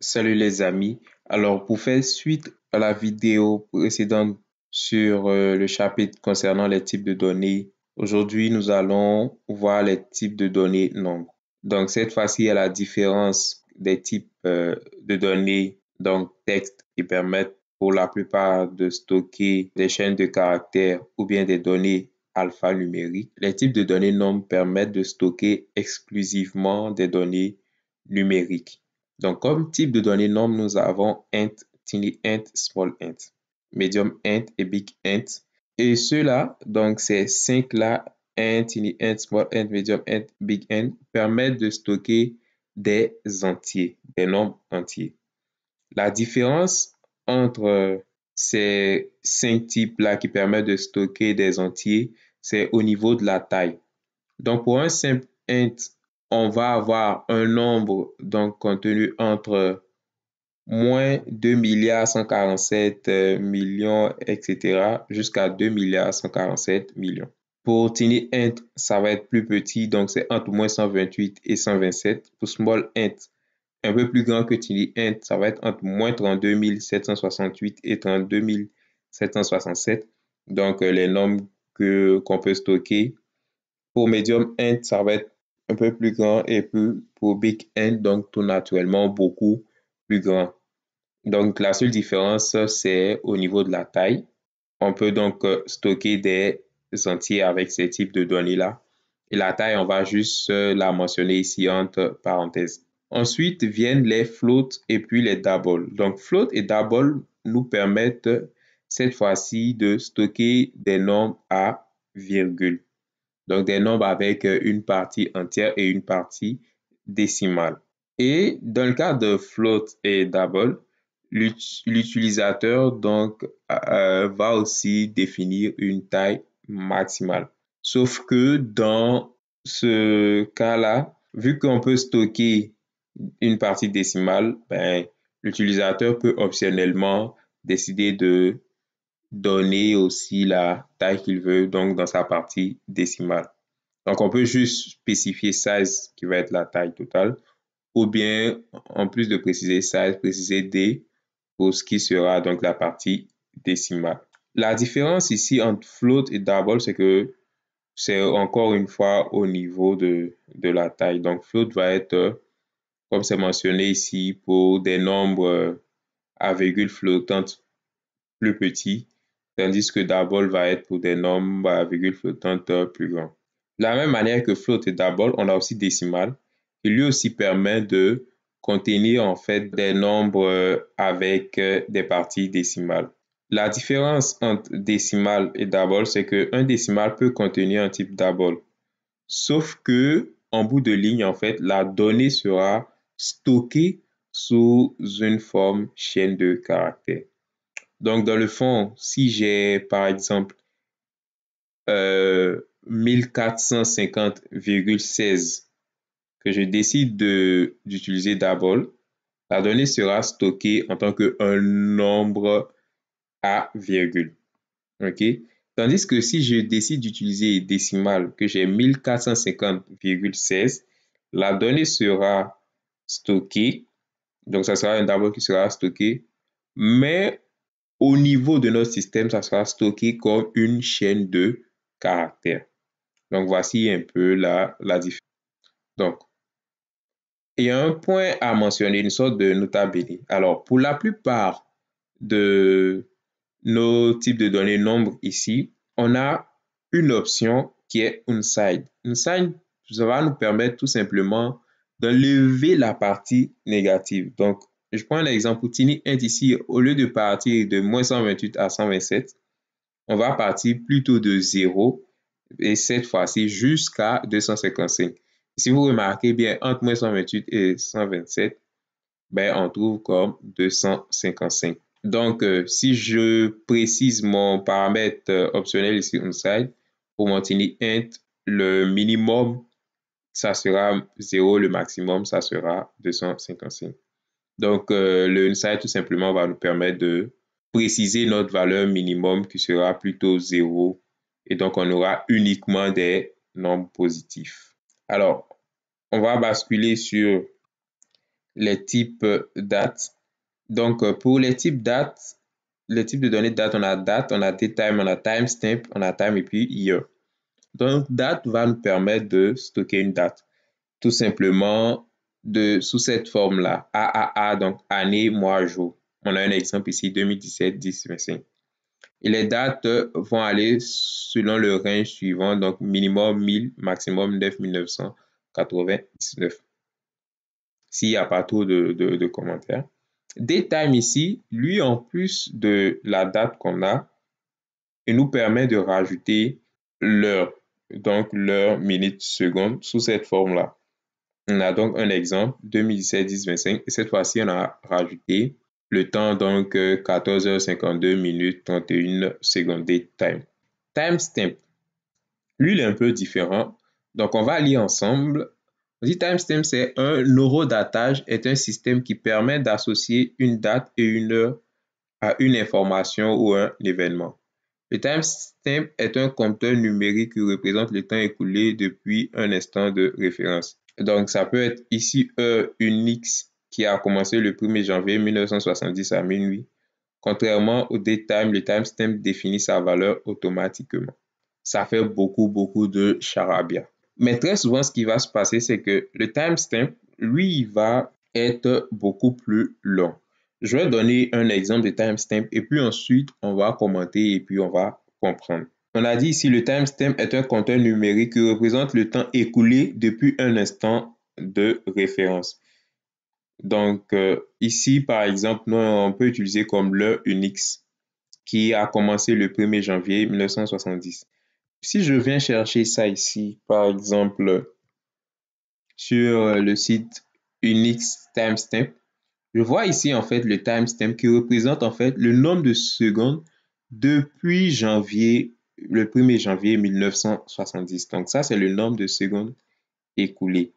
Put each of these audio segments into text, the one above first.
Salut les amis. Alors pour faire suite à la vidéo précédente sur euh, le chapitre concernant les types de données, aujourd'hui nous allons voir les types de données nombre Donc cette fois-ci, à la différence des types euh, de données, donc texte qui permettent pour la plupart de stocker des chaînes de caractères ou bien des données alpha numérique, les types de données normes permettent de stocker exclusivement des données numériques. Donc, comme type de données normes, nous avons int, tiny int, small int, medium int et big int. Et ceux-là, donc ces cinq-là, int, tiny int, small int, medium int, big int, permettent de stocker des entiers, des nombres entiers. La différence entre ces cinq types-là qui permettent de stocker des entiers, c'est au niveau de la taille. Donc, pour un simple int, on va avoir un nombre donc contenu entre moins 2 milliards 147 euh, millions, etc., jusqu'à 2 milliards 147 millions. Pour tiny int, ça va être plus petit, donc c'est entre moins 128 et 127. Pour small int, un peu plus grand que Tilly Int, ça va être entre moins 32 768 et 32 767. Donc, euh, les nombres que, qu'on peut stocker. Pour Medium Int, ça va être un peu plus grand et plus, pour Big Int, donc tout naturellement beaucoup plus grand. Donc, la seule différence, c'est au niveau de la taille. On peut donc euh, stocker des entiers avec ces types de données-là. Et la taille, on va juste euh, la mentionner ici entre parenthèses. Ensuite viennent les floats et puis les doubles. Donc float et double nous permettent cette fois-ci de stocker des nombres à virgule. Donc des nombres avec une partie entière et une partie décimale. Et dans le cas de float et double, l'utilisateur donc euh, euh, va aussi définir une taille maximale. Sauf que dans ce cas-là, vu qu'on peut stocker une partie décimale, ben, l'utilisateur peut optionnellement décider de donner aussi la taille qu'il veut, donc dans sa partie décimale. Donc on peut juste spécifier size qui va être la taille totale, ou bien en plus de préciser size préciser D pour ce qui sera donc la partie décimale. La différence ici entre float et double, c'est que c'est encore une fois au niveau de, de la taille. Donc float va être comme c'est mentionné ici, pour des nombres euh, à virgule flottante plus petits, tandis que double va être pour des nombres à virgule flottante euh, plus grands. De la même manière que float et double, on a aussi décimal, qui lui aussi permet de contenir en fait des nombres euh, avec des parties décimales. La différence entre décimal et double, c'est qu'un décimal peut contenir un type double. Sauf que, en bout de ligne, en fait, la donnée sera stocké sous une forme chaîne de caractères. Donc, dans le fond, si j'ai, par exemple, 1450,16 euh, que je décide d'utiliser d'abord, la donnée sera stockée en tant qu'un nombre à virgule. OK? Tandis que si je décide d'utiliser décimal, que j'ai 1450,16, la donnée sera stocké Donc, ça sera un tableau qui sera stocké. Mais au niveau de notre système, ça sera stocké comme une chaîne de caractères. Donc, voici un peu la, la différence. Donc, il y a un point à mentionner, une sorte de notabilité. Alors, pour la plupart de nos types de données nombres ici, on a une option qui est Inside. Inside, ça va nous permettre tout simplement de lever la partie négative. Donc, je prends l'exemple exemple. int ici, au lieu de partir de moins 128 à 127, on va partir plutôt de 0 et cette fois-ci jusqu'à 255. Si vous remarquez bien, entre moins 128 et 127, ben, on trouve comme 255. Donc, euh, si je précise mon paramètre euh, optionnel ici, on side, pour tini int, le minimum ça sera 0, le maximum, ça sera 255. Donc, euh, le inside, tout simplement, va nous permettre de préciser notre valeur minimum qui sera plutôt 0. Et donc, on aura uniquement des nombres positifs. Alors, on va basculer sur les types dates. Donc, euh, pour les types dates, les types de données date, on a date, on a date time, on a timestamp, on a time et puis year. Donc, date va nous permettre de stocker une date. Tout simplement de, sous cette forme-là, AAA, donc année, mois, jour. On a un exemple ici, 2017, 10, 25. Et les dates vont aller selon le range suivant, donc minimum 1000, maximum 9999. S'il n'y a pas trop de, de, de commentaires. Daytime ici, lui, en plus de la date qu'on a, il nous permet de rajouter l'heure donc l'heure, minute, seconde sous cette forme-là. On a donc un exemple, 2017, 10, 25, et cette fois-ci, on a rajouté le temps, donc 14h52 euh, minutes 31 secondes time. Timestamp. Lui, il est un peu différent. Donc, on va lire ensemble. On dit timestamp, c'est un neurodatage, est un système qui permet d'associer une date et une heure à une information ou un événement. Le timestamp est un compteur numérique qui représente le temps écoulé depuis un instant de référence. Donc, ça peut être ici un Unix qui a commencé le 1er janvier 1970 à minuit. Contrairement au daytime, le timestamp définit sa valeur automatiquement. Ça fait beaucoup, beaucoup de charabia. Mais très souvent, ce qui va se passer, c'est que le timestamp, lui, va être beaucoup plus long. Je vais donner un exemple de timestamp et puis ensuite on va commenter et puis on va comprendre. On a dit ici le timestamp est un compteur numérique qui représente le temps écoulé depuis un instant de référence. Donc euh, ici par exemple, on peut utiliser comme l'heure Unix qui a commencé le 1er janvier 1970. Si je viens chercher ça ici par exemple sur le site Unix timestamp, je vois ici en fait le timestamp qui représente en fait le nombre de secondes depuis janvier, le 1er janvier 1970. Donc ça, c'est le nombre de secondes écoulées.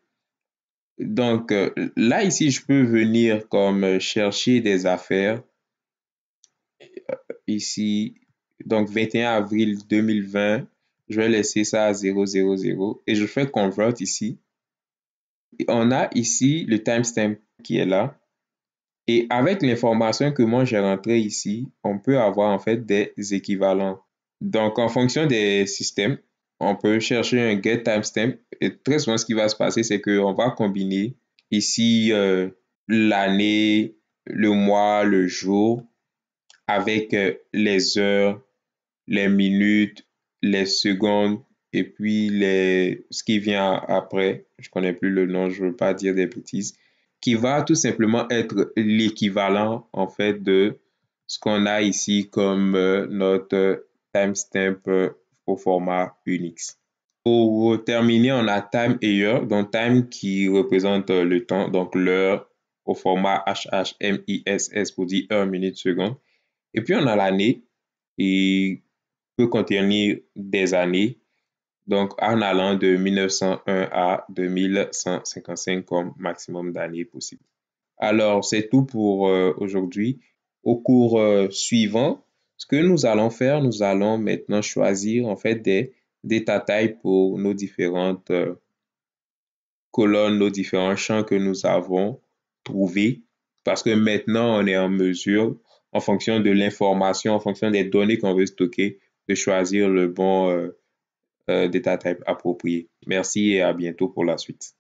Donc euh, là, ici, je peux venir comme euh, chercher des affaires. Euh, ici, donc 21 avril 2020, je vais laisser ça à 000 et je fais convert ici. Et on a ici le timestamp qui est là. Et avec l'information que moi j'ai rentrée ici, on peut avoir en fait des équivalents. Donc en fonction des systèmes, on peut chercher un get timestamp et très souvent ce qui va se passer c'est qu'on va combiner ici euh, l'année, le mois, le jour avec euh, les heures, les minutes, les secondes et puis les... ce qui vient après. Je connais plus le nom, je veux pas dire des bêtises qui va tout simplement être l'équivalent en fait de ce qu'on a ici comme euh, notre timestamp euh, au format Unix. Pour terminer, on a time et heure, donc time qui représente euh, le temps, donc l'heure au format HHMISS pour dire heure, minute, seconde. Et puis on a l'année et peut contenir des années donc, en allant de 1901 à 2155 comme maximum d'années possible. Alors, c'est tout pour euh, aujourd'hui. Au cours euh, suivant, ce que nous allons faire, nous allons maintenant choisir en fait des, des tailles pour nos différentes euh, colonnes, nos différents champs que nous avons trouvés. Parce que maintenant, on est en mesure, en fonction de l'information, en fonction des données qu'on veut stocker, de choisir le bon euh, data type approprié. Merci et à bientôt pour la suite.